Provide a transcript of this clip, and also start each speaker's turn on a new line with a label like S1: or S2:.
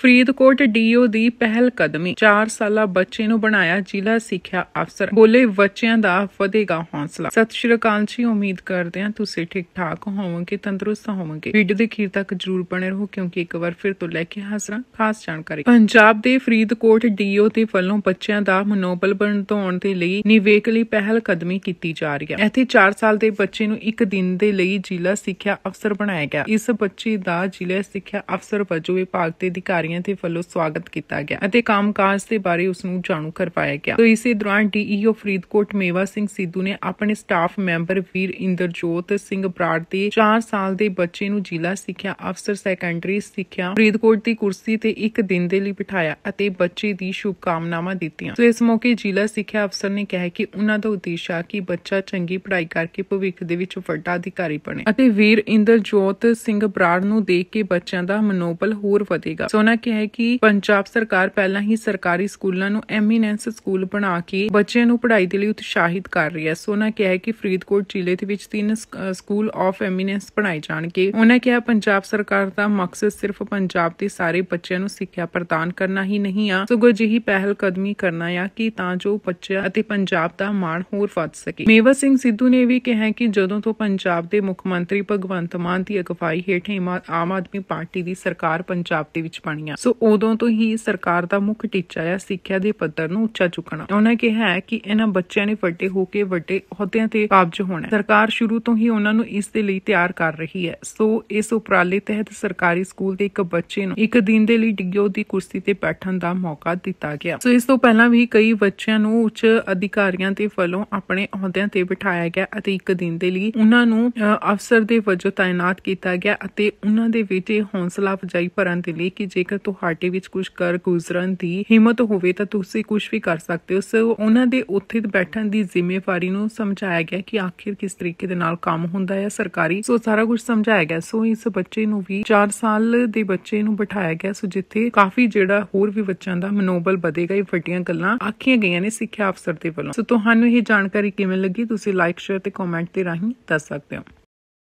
S1: Faridkot deo ਦੀ ਪਹਿਲ ਕਦਮੀ 4 ਸਾਲਾ ਬੱਚੇ ਨੂੰ ਬਣਾਇਆ ਜ਼ਿਲ੍ਹਾ ਸਿੱਖਿਆ ਅਫਸਰ ਬੋਲੇ ਬੱਚਿਆਂ ਦਾ ਵਧੇਗਾ ਹੌਸਲਾ ਸਤਿ ਸ਼੍ਰੀ ਅਕਾਲ ਜੀ ਉਮੀਦ ਕਰਦੇ ਹਾਂ ਤੁਸੀਂ ਠੀਕ ਠਾਕ ਹੋਵੋਗੇ ਤੰਦਰੁਸਤ ਹੋਵੋਗੇ ਵੀਡੀਓ ਦੇ ਅਖੀਰ ਤੱਕ ਜਰੂਰ ਬਣੇ ਰਹੋ ਕਿਉਂਕਿ ਇੱਕ ਵਾਰ ਫਿਰ ਤੋਂ ਲੈ ਕੇ ਹਾਜ਼ਰਾਂ ਖਾਸ ਜਾਣਕਾਰੀ ਪੰਜਾਬ ਦੇ ਫਰੀਦਕੋਟ ਡੀਓ ਦੇ ਵੱਲੋਂ ਬੱਚਿਆਂ ਦਾ ਮਨੋਬਲ ਬਣਾਉਣ ਦੇ ਲਈ ਨਿਵੇਕਲੀ ਪਹਿਲ ਕਦਮੀ ਕੀਤੀ ਜਾ ਰਹੀ ਹੈ ਇੱਥੇ 4 ਸਾਲ ਦੇ ਬੱਚੇ ਨੂੰ ਇੱਕ ਦਿਨ ਦੇ ਲਈ ਜ਼ਿਲ੍ਹਾ ਸਿੱਖਿਆ ਅਫਸਰ ਬਣਾਇਆ ਗਿਆ ਇਸ ਬੱਚੇ ਦਾ ਜ਼ਿਲ੍ਹਾ ਸਿੱਖਿਆ ਅਫਸਰ ਵਜੋਂ ਵਿਭਾਗ ਦੇ ਅਧਿਕਾਰੀ ਅਧਿਕਾਰੀਆਂ ਤੇ ਵੱਲੋਂ ਸਵਾਗਤ ਕੀਤਾ ਗਿਆ ਅਤੇ ਕੰਮਕਾਜ ਦੇ ਬਾਰੇ ਉਸ ਨੂੰ ਜਾਣੂ ਕਰਵਾਇਆ ਗਿਆ। ਤੋਂ ਇਸੇ ਦੌਰਾਨ ਡੀਈਓ ਫਰੀਦਕੋਟ ਮੇਵਾ ਸਿੰਘ ਸਿੱਧੂ ਨੇ ਆਪਣੇ ਸਟਾਫ ਮੈਂਬਰ ਵੀਰ ਇੰਦਰਜੋਤ ਸਿੰਘ ਬਰਾੜ ਦੇ 4 ਸਾਲ ਦੇ ਬੱਚੇ ਨੂੰ ਜ਼ਿਲ੍ਹਾ ਸਿੱਖਿਆ ਅਫਸਰ ਸੈਕੰਡਰੀ ਸਿੱਖਿਆ ਫਰੀਦਕੋਟ ਦੀ ਕੁਰਸੀ ਤੇ ਇੱਕ ਦਿਨ ਦੇ ਲਈ ਬਿਠਾਇਆ ਅਤੇ ਬੱਚੇ ਦੀ ਸ਼ੁਭਕਾਮਨਾਵਾਂ ਦਿੱਤੀਆਂ। ਸੋ ਇਸ ਮੌਕੇ ਜ਼ਿਲ੍ਹਾ ਸਿੱਖਿਆ ਅਫਸਰ ਨੇ ਕਿਹਾ ਕਿ ਉਹਨਾਂ ਦਾ ਉਦੇਸ਼ ਆ ਕਿ ਬੱਚਾ ਚੰਗੀ ਪੜ੍ਹਾਈ ਕਰਕੇ ਭਵਿੱਖ ਦੇ ਵਿੱਚ ਵੱਡਾ ਅਧਿਕਾਰੀ ਬਣੇ ਅਤੇ ਵੀਰ ਇੰਦਰਜੋਤ ਸਿੰਘ ਬਰਾੜ ਨੂੰ ਦੇਖ ਕੇ ਬੱਚਿਆਂ ਦਾ ਮਨੋਬਲ ਹੋਰ ਵਧੇਗਾ। ਸੋ ਉਹਨਾਂ ਕਿਹਾ ਹੈ ਕਿ ਪੰਜਾਬ ਸਰਕਾਰ ਪਹਿਲਾਂ ਹੀ ਸਰਕਾਰੀ ਸਕੂਲਾਂ ਨੂੰ ਐਮੀਨੈਂਸ ਸਕੂਲ ਬਣਾ ਕੇ ਬੱਚਿਆਂ ਨੂੰ ਪੜ੍ਹਾਈ ਦੇ ਲਈ ਉਤਸ਼ਾਹਿਤ ਕਰ ਰਹੀ ਹੈ ਸੋ ਉਹਨਾਂ ਕਿਹਾ ਹੈ ਕਿ ਫਰੀਦਕੋਟ ਜ਼ਿਲ੍ਹੇ ਦੇ ਵਿੱਚ ਤਿੰਨ ਸਕੂਲ ਆਫ ਐਮੀਨੈਂਸ ਬਣਾਏ ਜਾਣਗੇ ਉਹਨਾਂ ਕਿਹਾ ਪੰਜਾਬ ਸਰਕਾਰ ਦਾ ਮਕਸਦ ਸਿਰਫ ਪੰਜਾਬ ਦੇ ਸਾਰੇ ਬੱਚਿਆਂ ਨੂੰ ਸਿੱਖਿਆ ਪ੍ਰਦਾਨ ਕਰਨਾ ਹੀ ਨਹੀਂ ਆ ਸਗੋ ਜਿਹੀ ਪਹਿਲ ਕਦਮੀ ਕਰਨਾ ਆ ਕਿ ਤਾਂ ਜੋ ਬੱਚਿਆਂ ਅਤੇ ਪੰਜਾਬ ਦਾ ਮਾਣ ਹੋਰ ਵੱਧ ਸਕੇ ਮੇਵਾ ਸਿੰਘ ਸਿੱਧੂ ਨੇ ਵੀ ਕਿਹਾ ਕਿ ਜਦੋਂ ਤੋਂ ਪੰਜਾਬ ਦੇ ਮੁੱਖ ਮੰਤਰੀ ਭਗਵੰਤ ਮਾਨ ਦੀ ਅਗਵਾਈ ਹੇਠ ਆਮ ਆਦਮੀ ਪਾਰਟੀ ਦੀ ਸਰਕਾਰ ਪੰਜਾਬ ਦੇ ਵਿੱਚ ਬਣੀ ਹੋਈਆਂ ਸੋ ਉਦੋਂ ਤੋਂ ਹੀ ਸਰਕਾਰ ਦਾ ਮੁੱਖ ਟੀਚਾ ਹੈ ਸਿੱਖਿਆ ਦੇ ਪੱਧਰ ਨੂੰ ਉੱਚਾ ਚੁੱਕਣਾ ਉਹਨਾਂ ਕਿਹਾ ਹੈ ਕਿ ਇਹਨਾਂ ਬੱਚਿਆਂ ਨੇ ਵੱਡੇ ਹੋ ਕੇ ਵੱਡੇ ਅਹੁਦਿਆਂ ਤੇ ਕਾਬਜ ਹੋਣਾ ਸਰਕਾਰ ਸ਼ੁਰੂ ਤੋਂ ਹੀ ਉਹਨਾਂ ਨੂੰ ਇਸ ਦੇ ਲਈ ਤਿਆਰ ਕਰ ਰਹੀ ਹੈ ਸੋ ਇਸ ਉਪਰਾਲੇ ਤਹਿਤ ਸਰਕਾਰੀ ਸਕੂਲ ਦੇ ਇੱਕ ਬੱਚੇ ਨੂੰ ਇੱਕ ਦਿਨ ਦੇ ਲਈ ਡੀਓ ਦੀ ਕੁਰਸੀ ਤੇ ਬੈਠਣ ਦਾ ਮੌਕਾ ਦਿੱਤਾ ਗਿਆ ਸੋ ਇਸ ਤੋਂ ਪਹਿਲਾਂ ਵੀ ਕਈ ਬੱਚਿਆਂ ਨੂੰ ਉੱਚ ਅਧਿਕਾਰੀਆਂ ਤੇ ਵੱਲੋਂ ਆਪਣੇ ਅਹੁਦਿਆਂ ਤੇ ਬਿਠਾਇਆ ਗਿਆ ਅਤੇ ਇੱਕ ਦਿਨ ਦੇ ਲਈ ਉਹਨਾਂ ਨੂੰ ਅਫਸਰ ਦੇ ਵਜੋਂ ਤਾਇਨਾਤ ਕੀਤਾ ਗਿਆ ਅਤੇ ਉਹਨਾਂ ਦੇ ਵਿੱਚ ਹੌਸਲਾ ਅਫਜਾਈ ਭਰਨ ਦੇ ਲਈ ਕਿ ਜੇਕਰ ਅਗਰ ਤੁਹਾਡੇ ਵਿੱਚ ਕੁਝ ਕਰ ਗੁਜ਼ਰਨ ਦੀ ਹਿੰਮਤ ਹੋਵੇ ਤਾਂ ਤੁਸੀਂ ਕੁਝ ਵੀ ਕਰ ਸਕਦੇ ਹੋ ਸੋ ਉਹਨਾਂ ਦੇ ਉੱਥੇ ਬੈਠਣ ਦੀ ਜ਼ਿੰਮੇਵਾਰੀ ਨੂੰ ਸਮਝਾਇਆ ਗਿਆ ਕਿ ਆਖਿਰ ਕਿਸ ਤਰੀਕੇ ਦੇ ਨਾਲ ਕੰਮ ਹੁੰਦਾ ਹੈ ਸਰਕਾਰੀ ਸੋ ਸਾਰਾ ਕੁਝ ਸਮਝਾਇਆ ਗਿਆ ਸੋ ਇਸ ਬੱਚੇ ਨੂੰ ਵੀ 4 ਸਾਲ ਦੇ ਬੱਚੇ ਨੂੰ ਬਿਠਾਇਆ ਗਿਆ ਸੋ ਜਿੱਥੇ ਕਾਫੀ ਜਿਹੜਾ ਹੋਰ ਵੀ ਬੱਚਿਆਂ ਦਾ ਮਨੋਬਲ ਵਧੇਗਾ ਇਹ ਵੱਡੀਆਂ ਗੱਲਾਂ ਆਖੀਆਂ ਗਈਆਂ ਨੇ ਸਿੱਖਿਆ ਅਫਸਰ ਦੇ ਵੱਲੋਂ ਸੋ ਤੁਹਾਨੂੰ ਇਹ ਜਾਣਕਾਰੀ ਕਿਵੇਂ ਲੱਗੀ ਤੁਸੀਂ ਲਾਈਕ ਸ਼ੇਅਰ ਤੇ ਕਮੈਂਟ ਦੇ ਰਾਹੀਂ ਦੱਸ ਸਕਦੇ ਹੋ